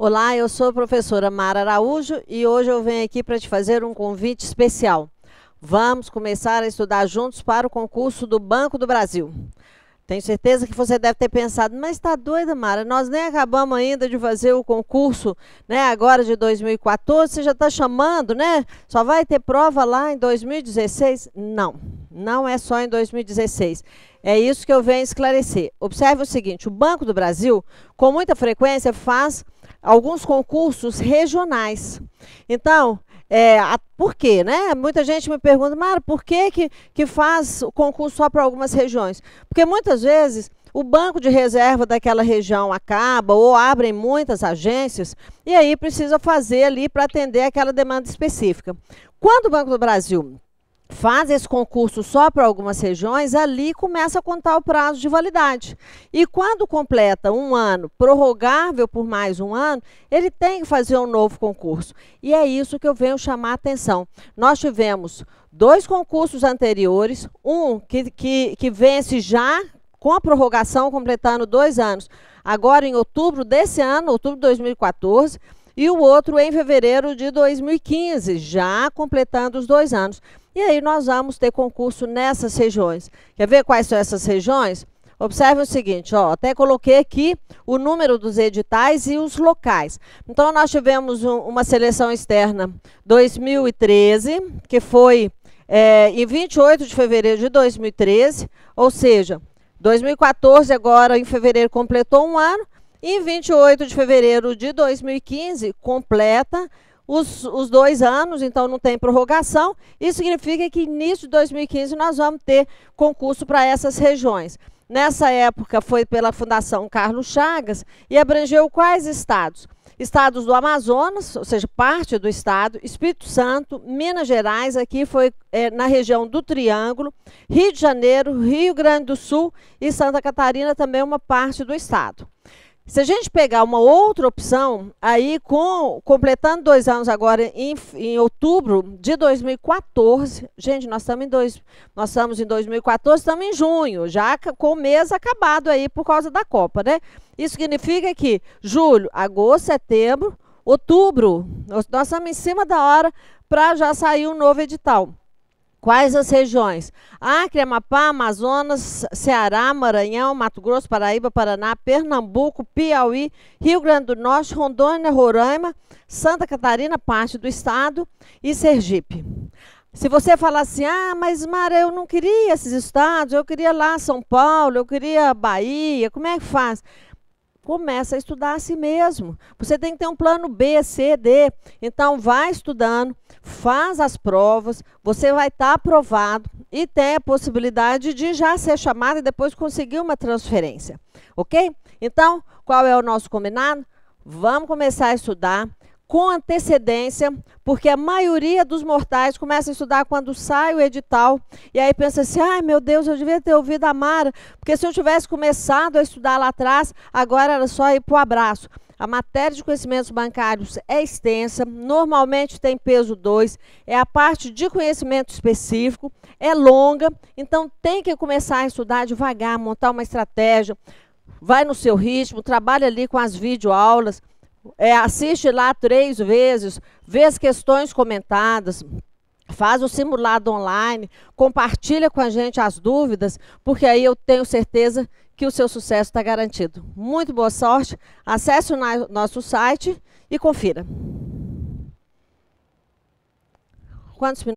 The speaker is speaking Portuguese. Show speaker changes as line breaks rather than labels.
Olá, eu sou a professora Mara Araújo e hoje eu venho aqui para te fazer um convite especial. Vamos começar a estudar juntos para o concurso do Banco do Brasil. Tenho certeza que você deve ter pensado, mas está doida, Mara, nós nem acabamos ainda de fazer o concurso, né, agora de 2014, você já está chamando, né? Só vai ter prova lá em 2016? Não não é só em 2016. É isso que eu venho esclarecer. Observe o seguinte: o Banco do Brasil, com muita frequência, faz alguns concursos regionais. Então, é, a, por quê? Né? Muita gente me pergunta, Mara, por que, que, que faz o concurso só para algumas regiões? Porque muitas vezes o banco de reserva daquela região acaba ou abrem muitas agências e aí precisa fazer ali para atender aquela demanda específica. Quando o Banco do Brasil faz esse concurso só para algumas regiões, ali começa a contar o prazo de validade. E quando completa um ano, prorrogável por mais um ano, ele tem que fazer um novo concurso. E é isso que eu venho chamar a atenção. Nós tivemos dois concursos anteriores, um que, que, que vence já com a prorrogação, completando dois anos, agora em outubro desse ano, outubro de 2014, e o outro em fevereiro de 2015, já completando os dois anos. E aí nós vamos ter concurso nessas regiões. Quer ver quais são essas regiões? Observe o seguinte, ó, até coloquei aqui o número dos editais e os locais. Então, nós tivemos um, uma seleção externa 2013, que foi é, em 28 de fevereiro de 2013, ou seja, 2014 agora em fevereiro completou um ano, e em 28 de fevereiro de 2015 completa os, os dois anos, então não tem prorrogação. Isso significa que início de 2015 nós vamos ter concurso para essas regiões. Nessa época foi pela Fundação Carlos Chagas e abrangeu quais estados? Estados do Amazonas, ou seja, parte do estado, Espírito Santo, Minas Gerais, aqui foi é, na região do Triângulo, Rio de Janeiro, Rio Grande do Sul e Santa Catarina também uma parte do estado. Se a gente pegar uma outra opção, aí com completando dois anos agora em, em outubro de 2014, gente, nós estamos em dois, nós estamos em 2014, estamos em junho, já com o mês acabado aí por causa da Copa, né? Isso significa que julho, agosto, setembro, outubro, nós estamos em cima da hora para já sair um novo edital. Quais as regiões? Acre, Amapá, Amazonas, Ceará, Maranhão, Mato Grosso, Paraíba, Paraná, Pernambuco, Piauí, Rio Grande do Norte, Rondônia, Roraima, Santa Catarina, parte do estado e Sergipe. Se você falar assim, ah, mas Mara, eu não queria esses estados, eu queria lá São Paulo, eu queria Bahia, como é que faz? começa a estudar a si mesmo. Você tem que ter um plano B, C, D. Então, vai estudando, faz as provas, você vai estar tá aprovado e tem a possibilidade de já ser chamado e depois conseguir uma transferência. Ok? Então, qual é o nosso combinado? Vamos começar a estudar com antecedência, porque a maioria dos mortais começa a estudar quando sai o edital, e aí pensa assim: ai meu Deus, eu devia ter ouvido a Mara, porque se eu tivesse começado a estudar lá atrás, agora era só ir para o abraço. A matéria de conhecimentos bancários é extensa, normalmente tem peso 2, é a parte de conhecimento específico, é longa, então tem que começar a estudar devagar, montar uma estratégia, vai no seu ritmo, trabalha ali com as videoaulas. aulas é, assiste lá três vezes, vê as questões comentadas, faz o simulado online, compartilha com a gente as dúvidas, porque aí eu tenho certeza que o seu sucesso está garantido. Muito boa sorte, acesse o nosso site e confira. Quantos minutos?